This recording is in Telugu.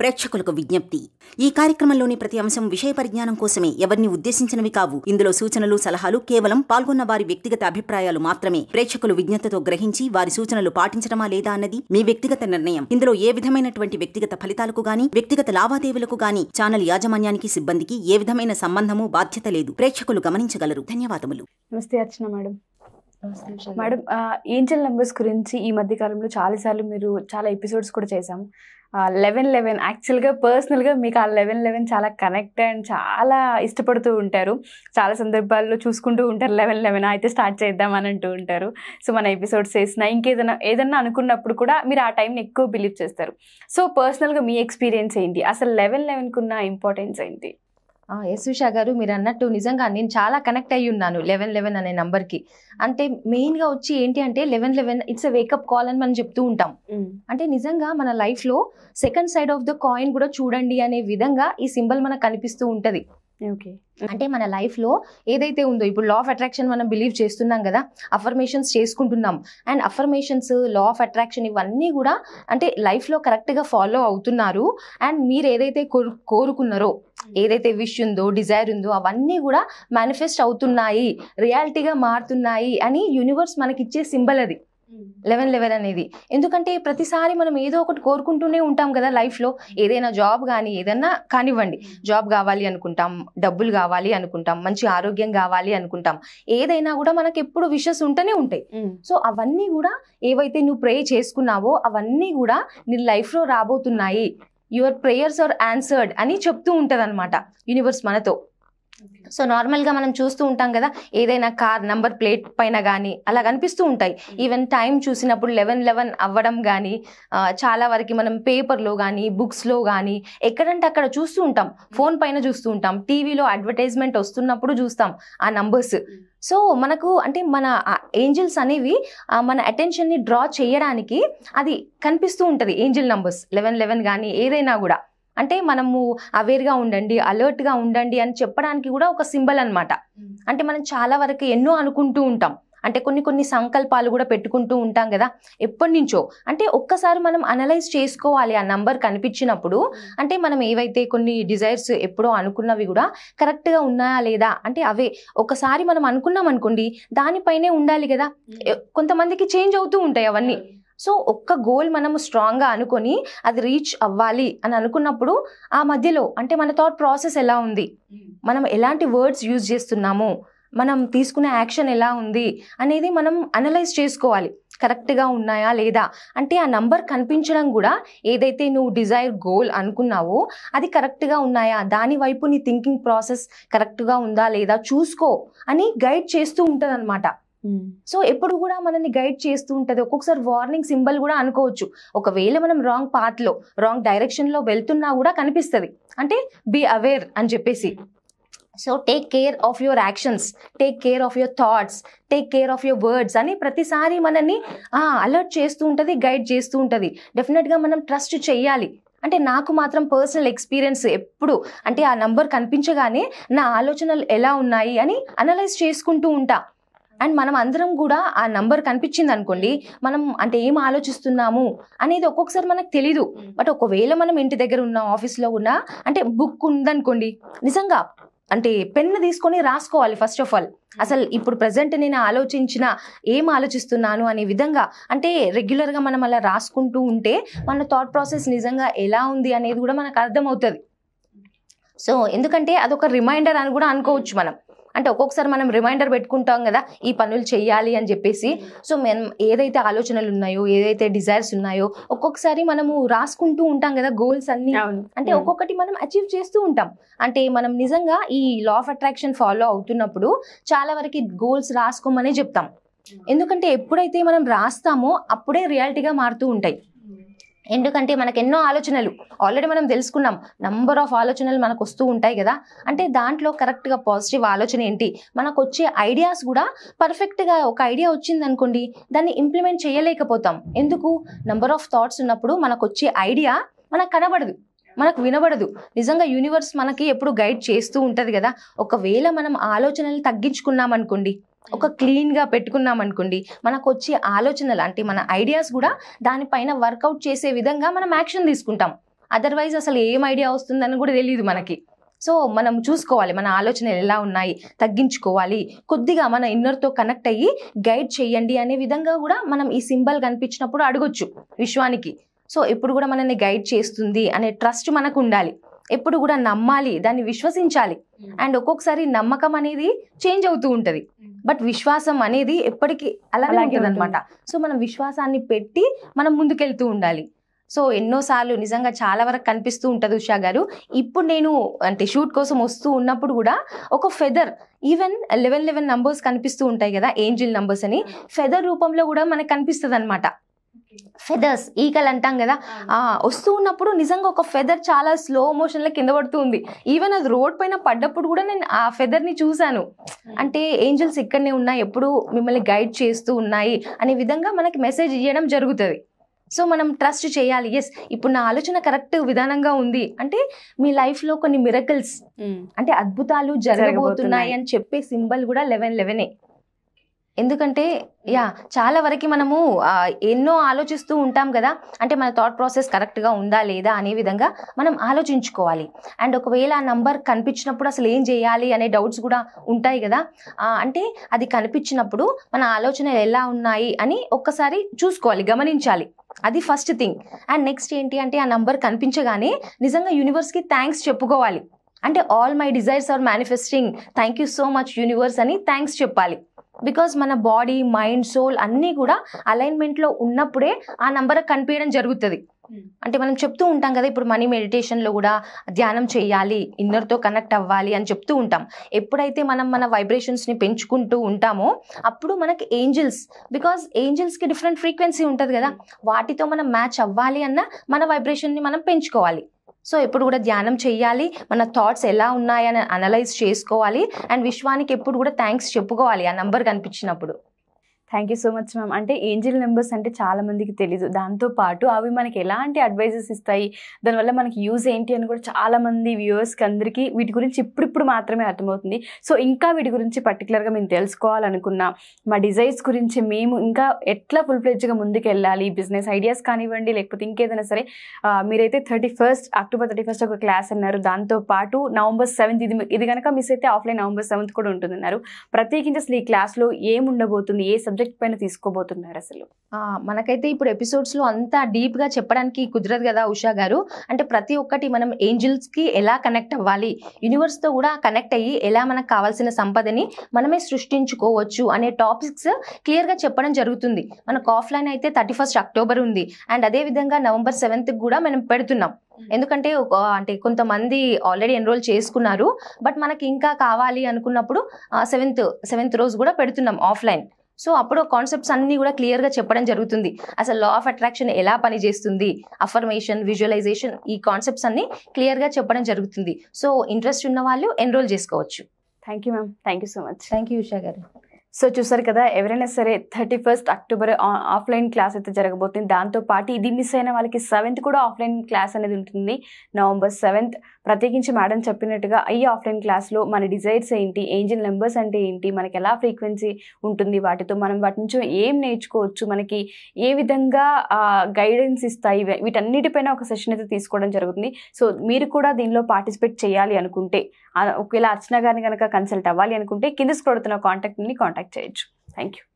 ప్రేక్షకులకు విజ్ఞప్తి ఈ కార్యక్రమంలోని ప్రతి అంశం విషయ పరిజ్ఞానం కోసమే ఎవరిని ఉద్దేశించినవి కావు ఇందులో సూచనలు సలహాలు కేవలం పాల్గొన్న వారి వ్యక్తిగత అభిప్రాయాలు మాత్రమే ప్రేక్షకులు విజ్ఞతతో గ్రహించి వారి సూచనలు పాటించడమా లేదా అన్నది మీ వ్యక్తిగత నిర్ణయం ఇందులో ఏ విధమైనటువంటి వ్యక్తిగత ఫలితాలకు గాని వ్యక్తిగత లావాదేవీలకు గాని ఛానల్ యాజమాన్యానికి సిబ్బందికి ఏ విధమైన సంబంధము బాధ్యత లేదు ప్రేక్షకులు గమనించగలరు ధన్యవాదములు నమస్తే Archana madam madam angel numbers గురించి ఈ మధ్య కాలంలో చాలాసార్లు మీరు చాలా ఎపిసోడ్స్ కూడా చేశాము లెవెన్ లెవెన్ యాక్చువల్గా పర్సనల్గా మీకు ఆ లెవెన్ లెవెన్ చాలా కనెక్ట్ అండ్ చాలా ఇష్టపడుతూ ఉంటారు చాలా సందర్భాల్లో చూసుకుంటూ ఉంటారు లెవెన్ లెవెన్ అయితే స్టార్ట్ చేద్దాం అని అంటూ ఉంటారు సో మన ఎపిసోడ్స్ వేసినా ఇంకేదైనా ఏదన్నా అనుకున్నప్పుడు కూడా మీరు ఆ టైంని ఎక్కువ బిలీవ్ చేస్తారు సో పర్సనల్గా మీ ఎక్స్పీరియన్స్ ఏంటి అసలు లెవెన్ లెవెన్కున్న ఉన్న ఇంపార్టెన్స్ ఏంటి ఎస్ ఉషా గారు మీరు అన్నట్టు నిజంగా నేను చాలా కనెక్ట్ అయ్యి ఉన్నాను లెవెన్ లెవెన్ అనే నంబర్కి అంటే మెయిన్గా వచ్చి ఏంటి అంటే eleven eleven it's a wake up call అని మనం చెప్తూ ఉంటాం అంటే నిజంగా మన లైఫ్లో second side of the coin కూడా చూడండి అనే విధంగా ఈ సింబల్ మనకు కనిపిస్తూ ఉంటుంది అంటే మన లైఫ్ లో ఏదైతే ఉందో ఇప్పుడు లా ఆఫ్ అట్రాక్షన్ మనం బిలీవ్ చేస్తున్నాం కదా అఫర్మేషన్స్ చేసుకుంటున్నాం and affirmations law of attraction ఇవన్నీ కూడా అంటే లైఫ్ లో కరెక్ట్ గా ఫాలో అవుతున్నారు అండ్ మీరు ఏదైతే కోరుకున్నారో hmm. ఏదైతే విష్ ఉందో డిజైర్ ఉందో అవన్నీ కూడా మేనిఫెస్ట్ అవుతున్నాయి రియాలిటీగా మారుతున్నాయి అని యూనివర్స్ మనకిచ్చే సింబల్ అది లెవెన్ లెవెన్ అనేది ఎందుకంటే ప్రతిసారి మనం ఏదో ఒకటి కోరుకుంటూనే ఉంటాం కదా లైఫ్లో ఏదైనా జాబ్ కానీ ఏదైనా కానివ్వండి జాబ్ కావాలి అనుకుంటాం డబ్బులు కావాలి అనుకుంటాం మంచి ఆరోగ్యం కావాలి అనుకుంటాం ఏదైనా కూడా మనకి ఎప్పుడు విషెస్ ఉంటూనే ఉంటాయి సో అవన్నీ కూడా ఏవైతే నువ్వు ప్రే చేసుకున్నావో అవన్నీ కూడా నీ లైఫ్లో రాబోతున్నాయి యువర్ ప్రేయర్స్ ఆర్ ఆన్సర్డ్ అని చెప్తూ ఉంటుంది యూనివర్స్ మనతో సో నార్మల్గా మనం చూస్తూ ఉంటాం కదా ఏదైనా కార్ నంబర్ ప్లేట్ పైన కానీ అలా కనిపిస్తూ ఉంటాయి ఈవెన్ hmm. టైం చూసినప్పుడు లెవెన్ లెవెన్ అవ్వడం కానీ చాలా వరకు మనం పేపర్లో కానీ బుక్స్లో కానీ ఎక్కడంటే అక్కడ చూస్తూ ఉంటాం hmm. ఫోన్ పైన చూస్తూ ఉంటాం టీవీలో అడ్వర్టైజ్మెంట్ వస్తున్నప్పుడు చూస్తాం ఆ నంబర్స్ hmm. సో మనకు అంటే మన ఏంజిల్స్ అనేవి మన అటెన్షన్ని డ్రా చేయడానికి అది కనిపిస్తూ ఉంటుంది ఏంజిల్ నంబర్స్ లెవెన్ లెవెన్ కానీ ఏదైనా కూడా అంటే మనము అవేర్గా ఉండండి అలర్ట్గా ఉండండి అని చెప్పడానికి కూడా ఒక సింబల్ అనమాట అంటే మనం చాలా వరకు ఎన్నో అనుకుంటూ ఉంటాం అంటే కొన్ని కొన్ని సంకల్పాలు కూడా పెట్టుకుంటూ ఉంటాం కదా ఎప్పటి నుంచో అంటే ఒక్కసారి మనం అనలైజ్ చేసుకోవాలి ఆ నంబర్ కనిపించినప్పుడు అంటే మనం ఏవైతే కొన్ని డిజైర్స్ ఎప్పుడో అనుకున్నవి కూడా కరెక్ట్గా ఉన్నాయా లేదా అంటే అవే ఒకసారి మనం అనుకున్నాం అనుకోండి దానిపైనే ఉండాలి కదా కొంతమందికి చేంజ్ అవుతూ ఉంటాయి అవన్నీ సో ఒక్క గోల్ మనము స్ట్రాంగ్గా అనుకొని అది రీచ్ అవ్వాలి అని అనుకున్నప్పుడు ఆ మధ్యలో అంటే మన థాట్ ప్రాసెస్ ఎలా ఉంది మనం ఎలాంటి వర్డ్స్ యూజ్ చేస్తున్నాము మనం తీసుకునే యాక్షన్ ఎలా ఉంది అనేది మనం అనలైజ్ చేసుకోవాలి కరెక్ట్గా ఉన్నాయా లేదా అంటే ఆ నంబర్ కనిపించడం కూడా ఏదైతే నువ్వు డిజైర్ గోల్ అనుకున్నావో అది కరెక్ట్గా ఉన్నాయా దాని వైపు నీ థింకింగ్ ప్రాసెస్ కరెక్ట్గా ఉందా లేదా చూసుకో అని గైడ్ చేస్తూ ఉంటుంది సో ఎప్పుడు కూడా మనల్ని గైడ్ చేస్తూ ఉంటుంది ఒక్కొక్కసారి వార్నింగ్ సింబల్ కూడా అనుకోవచ్చు ఒకవేళ మనం రాంగ్ పాత్లో రాంగ్ డైరెక్షన్లో వెళ్తున్నా కూడా కనిపిస్తుంది అంటే బీ అవేర్ అని చెప్పేసి so take care of your actions take care of your thoughts take care of your words అని ప్రతిసారి మనల్ని అలర్ట్ చేస్తూ ఉంటుంది గైడ్ చేస్తూ ఉంటుంది డెఫినెట్గా మనం ట్రస్ట్ చేయాలి అంటే నాకు మాత్రం పర్సనల్ ఎక్స్పీరియన్స్ ఎప్పుడు అంటే ఆ నంబర్ కనిపించగానే నా ఆలోచనలు ఎలా ఉన్నాయి అని అనలైజ్ చేసుకుంటూ ఉంటా అండ్ మనం అందరం కూడా ఆ నంబర్ కనిపించింది అనుకోండి మనం అంటే ఏం ఆలోచిస్తున్నాము అనేది ఒక్కొక్కసారి మనకు తెలీదు బట్ ఒకవేళ మనం ఇంటి దగ్గర ఉన్న ఆఫీస్లో ఉన్నా అంటే బుక్ ఉందనుకోండి నిజంగా అంటే పెన్ను తీసుకొని రాసుకోవాలి ఫస్ట్ ఆఫ్ ఆల్ అసలు ఇప్పుడు ప్రజెంట్ నేను ఆలోచించిన ఏం ఆలోచిస్తున్నాను అనే విధంగా అంటే రెగ్యులర్గా మనం అలా రాసుకుంటూ ఉంటే మన థాట్ ప్రాసెస్ నిజంగా ఎలా ఉంది అనేది కూడా మనకు అర్థమవుతుంది సో ఎందుకంటే అదొక రిమైండర్ అని కూడా అనుకోవచ్చు మనం అంటే ఒక్కొక్కసారి మనం రిమైండర్ పెట్టుకుంటాం కదా ఈ పనులు చేయాలి అని చెప్పేసి సో మనం ఏదైతే ఆలోచనలు ఉన్నాయో ఏదైతే డిజైర్స్ ఉన్నాయో ఒక్కొక్కసారి మనము రాసుకుంటూ ఉంటాం కదా గోల్స్ అన్ని అంటే ఒక్కొక్కటి మనం అచీవ్ చేస్తూ ఉంటాం అంటే మనం నిజంగా ఈ లా ఆఫ్ అట్రాక్షన్ ఫాలో అవుతున్నప్పుడు చాలా వరకు గోల్స్ రాసుకోమనే చెప్తాం ఎందుకంటే ఎప్పుడైతే మనం రాస్తామో అప్పుడే రియాలిటీగా మారుతూ ఉంటాయి ఎందుకంటే మనకు ఎన్నో ఆలోచనలు ఆల్రెడీ మనం తెలుసుకున్నాం నంబర్ ఆఫ్ ఆలోచనలు మనకు వస్తూ ఉంటాయి కదా అంటే దాంట్లో కరెక్ట్గా పాజిటివ్ ఆలోచన ఏంటి మనకు వచ్చే ఐడియాస్ కూడా పర్ఫెక్ట్గా ఒక ఐడియా వచ్చింది అనుకోండి దాన్ని ఇంప్లిమెంట్ చేయలేకపోతాం ఎందుకు నంబర్ ఆఫ్ థాట్స్ ఉన్నప్పుడు మనకు వచ్చే ఐడియా మనకు కనబడదు మనకు వినబడదు నిజంగా యూనివర్స్ మనకి ఎప్పుడు గైడ్ చేస్తూ ఉంటుంది కదా ఒకవేళ మనం ఆలోచనలు తగ్గించుకున్నాం అనుకోండి ఒక hmm. క్లీన్గా పెట్టుకున్నాం అనుకోండి మనకు వచ్చే ఆలోచనలు అంటే మన ఐడియాస్ కూడా దానిపైన వర్కౌట్ చేసే విధంగా మనం యాక్షన్ తీసుకుంటాం అదర్వైజ్ అసలు ఏం ఐడియా వస్తుందని కూడా తెలియదు మనకి సో మనం చూసుకోవాలి మన ఆలోచనలు ఎలా ఉన్నాయి తగ్గించుకోవాలి కొద్దిగా మన ఇన్నర్తో కనెక్ట్ అయ్యి గైడ్ చేయండి అనే విధంగా కూడా మనం ఈ సింబల్ కనిపించినప్పుడు అడగొచ్చు విశ్వానికి సో ఎప్పుడు కూడా మనల్ని గైడ్ చేస్తుంది అనే ట్రస్ట్ మనకు ఉండాలి ఎప్పుడు కూడా నమ్మాలి దాన్ని విశ్వసించాలి అండ్ ఒక్కొక్కసారి నమ్మకం అనేది చేంజ్ అవుతూ ఉంటది బట్ విశ్వాసం అనేది ఎప్పటికీ అలాగే అనమాట సో మనం విశ్వాసాన్ని పెట్టి మనం ముందుకెళ్తూ ఉండాలి సో ఎన్నోసార్లు నిజంగా చాలా వరకు కనిపిస్తూ ఉంటుంది ఉషా గారు ఇప్పుడు నేను అంటే షూట్ కోసం వస్తూ ఉన్నప్పుడు కూడా ఒక feather even eleven eleven numbers కనిపిస్తూ ఉంటాయి కదా ఏంజిల్ నంబర్స్ అని ఫెదర్ రూపంలో కూడా మనకు కనిపిస్తుంది అనమాట ఫెదర్స్ ఈకలు అంటాం కదా వస్తూ ఉన్నప్పుడు నిజంగా ఒక ఫెదర్ చాలా స్లో మోషన్లో కింద పడుతుంది ఈవెన్ అది రోడ్ పైన పడ్డప్పుడు కూడా నేను ఆ ఫెదర్ని చూశాను అంటే ఏంజల్స్ ఇక్కడనే ఉన్నాయి ఎప్పుడు మిమ్మల్ని గైడ్ చేస్తూ ఉన్నాయి అనే విధంగా మనకి మెసేజ్ ఇవ్వడం జరుగుతుంది సో మనం ట్రస్ట్ చేయాలి ఎస్ ఇప్పుడు నా ఆలోచన కరెక్ట్ విధానంగా ఉంది అంటే మీ లైఫ్లో కొన్ని మిరకల్స్ అంటే అద్భుతాలు జరగబోతున్నాయి అని చెప్పే సింబల్ కూడా లెవెన్ లెవెనే ఎందుకంటే యా చాలా వరకు మనము ఎన్నో ఆలోచిస్తూ ఉంటాం కదా అంటే మన థాట్ ప్రాసెస్ కరెక్ట్గా ఉందా లేదా అనే విధంగా మనం ఆలోచించుకోవాలి అండ్ ఒకవేళ ఆ నంబర్ కనిపించినప్పుడు అసలు ఏం చేయాలి అనే డౌట్స్ కూడా ఉంటాయి కదా అంటే అది కనిపించినప్పుడు మన ఆలోచనలు ఎలా ఉన్నాయి అని ఒక్కసారి చూసుకోవాలి గమనించాలి అది ఫస్ట్ థింగ్ అండ్ నెక్స్ట్ ఏంటి అంటే ఆ నంబర్ కనిపించగానే నిజంగా యూనివర్స్కి థ్యాంక్స్ చెప్పుకోవాలి అంటే all my desires are manifesting thank you so much universe అని థ్యాంక్స్ చెప్పాలి బికాస్ మన బాడీ మైండ్ సోల్ అన్నీ కూడా అలైన్మెంట్లో ఉన్నప్పుడే ఆ నంబర్ కనిపించడం జరుగుతుంది అంటే మనం చెప్తూ ఉంటాం కదా ఇప్పుడు మనీ మెడిటేషన్లో కూడా ధ్యానం చేయాలి ఇన్నర్తో కనెక్ట్ అవ్వాలి అని చెప్తూ ఉంటాం ఎప్పుడైతే మనం మన వైబ్రేషన్స్ని పెంచుకుంటూ ఉంటామో అప్పుడు మనకి ఏంజిల్స్ బికాజ్ ఏంజిల్స్కి డిఫరెంట్ ఫ్రీక్వెన్సీ ఉంటుంది కదా వాటితో మనం మ్యాచ్ అవ్వాలి అన్న మన వైబ్రేషన్ని మనం పెంచుకోవాలి సో ఎప్పుడు కూడా ధ్యానం చేయాలి మన థాట్స్ ఎలా ఉన్నాయని అనలైజ్ చేసుకోవాలి అండ్ విశ్వానికి ఎప్పుడు కూడా థ్యాంక్స్ చెప్పుకోవాలి ఆ నంబర్ కనిపించినప్పుడు thank you so much ma'am అంటే ఏంజిల్ నెంబర్స్ అంటే చాలా మందికి తెలీదు దాంతో పాటు అవి మనకి ఎలాంటి అడ్వైజెస్ ఇస్తాయి దానివల్ల మనకి యూజ్ ఏంటి అని కూడా చాలా మంది వ్యూవర్స్కి అందరికీ వీటి గురించి ఇప్పుడిప్పుడు మాత్రమే అర్థమవుతుంది సో ఇంకా వీటి గురించి పర్టికులర్గా మేము తెలుసుకోవాలనుకున్నా మా డిజైన్స్ గురించి మేము ఇంకా ఎట్లా ఫుల్ ఫ్లెడ్జ్గా ముందుకు వెళ్ళాలి బిజినెస్ ఐడియాస్ కానివ్వండి లేకపోతే ఇంకేదైనా సరే మీరైతే thirty first October thirty first ఒక క్లాస్ అన్నారు దాంతో పాటు నవంబర్ సెవెంత్ ఇది ఇది కనుక మిస్ అయితే ఆఫ్లైన్ నవంబర్ సెవెంత్ కూడా ఉంటుందన్నారు ప్రత్యేకించి అసలు ఈ క్లాస్లో ఏముండబోతుంది ఏ సబ్జెక్ట్ సబ్జెక్ట్ పైన తీసుకోబోతున్నారు అసలు మనకైతే ఇప్పుడు ఎపిసోడ్స్ లో అంతా డీప్గా చెప్పడానికి కుదరదు కదా ఉషా గారు అంటే ప్రతి ఒక్కటి మనం కి ఎలా కనెక్ట్ అవ్వాలి యూనివర్స్ తో కూడా కనెక్ట్ అయ్యి ఎలా మనకు కావాల్సిన సంపదని మనమే సృష్టించుకోవచ్చు అనే టాపిక్స్ క్లియర్ గా చెప్పడం జరుగుతుంది మనకు ఆఫ్లైన్ అయితే థర్టీ ఫస్ట్ అక్టోబర్ ఉంది అండ్ అదే విధంగా నవంబర్ సెవెంత్ కూడా మనం పెడుతున్నాం hmm. ఎందుకంటే అంటే కొంతమంది ఆల్రెడీ ఎన్రోల్ చేసుకున్నారు బట్ మనకి ఇంకా కావాలి అనుకున్నప్పుడు సెవెంత్ సెవెంత్ రోజు కూడా పెడుతున్నాం ఆఫ్లైన్ సో అప్పుడు కాన్సెప్ట్స్ అన్నీ కూడా క్లియర్గా చెప్పడం జరుగుతుంది అసలు లా ఆఫ్ అట్రాక్షన్ ఎలా పనిచేస్తుంది అఫర్మేషన్ విజువలైజేషన్ ఈ కాన్సెప్ట్స్ అన్నీ క్లియర్గా చెప్పడం జరుగుతుంది సో ఇంట్రెస్ట్ ఉన్న వాళ్ళు ఎన్రోల్ చేసుకోవచ్చు thank you ma'am thank you so much thank you Usha గారు సో చూసారు కదా ఎవరైనా సరే thirty first October offline class అయితే జరగబోతుంది దాంతోపాటు ఇది మిస్ అయిన వాళ్ళకి సెవెంత్ కూడా ఆఫ్లైన్ క్లాస్ అనేది ఉంటుంది నవంబర్ సెవెంత్ ప్రత్యేకించి మేడం చెప్పినట్టుగా ఈ ఆఫ్లైన్ క్లాస్లో మన డిజైర్స్ ఏంటి ఏంజిల్ నెంబర్స్ అంటే ఏంటి మనకి ఎలా ఫ్రీక్వెన్సీ ఉంటుంది వాటితో మనం వాటి నుంచి ఏం నేర్చుకోవచ్చు మనకి ఏ విధంగా గైడెన్స్ ఇస్తాయి వీటన్నిటిపైన ఒక సెషన్ అయితే తీసుకోవడం జరుగుతుంది సో మీరు కూడా దీనిలో పార్టిసిపేట్ చేయాలి అనుకుంటే ఒకవేళ అర్చన గారిని కనుక కన్సల్ట్ అవ్వాలి అనుకుంటే కింద స్క్రోడుతున్న కాంటాక్ట్ని కాంటాక్ట్ చేయొచ్చు థ్యాంక్ యూ